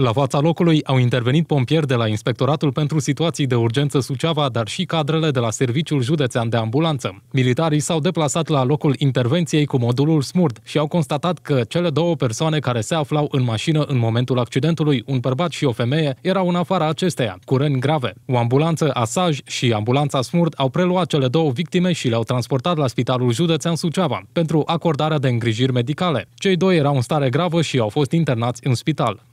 La fața locului au intervenit pompieri de la Inspectoratul pentru Situații de Urgență Suceava, dar și cadrele de la Serviciul Județean de Ambulanță. Militarii s-au deplasat la locul intervenției cu modulul SMURD și au constatat că cele două persoane care se aflau în mașină în momentul accidentului, un bărbat și o femeie, erau în afara acesteia, cu răni grave. O ambulanță Asaj și ambulanța SMURD au preluat cele două victime și le-au transportat la Spitalul Județean Suceava pentru acordarea de îngrijiri medicale. Cei doi erau în stare gravă și au fost internați în spital.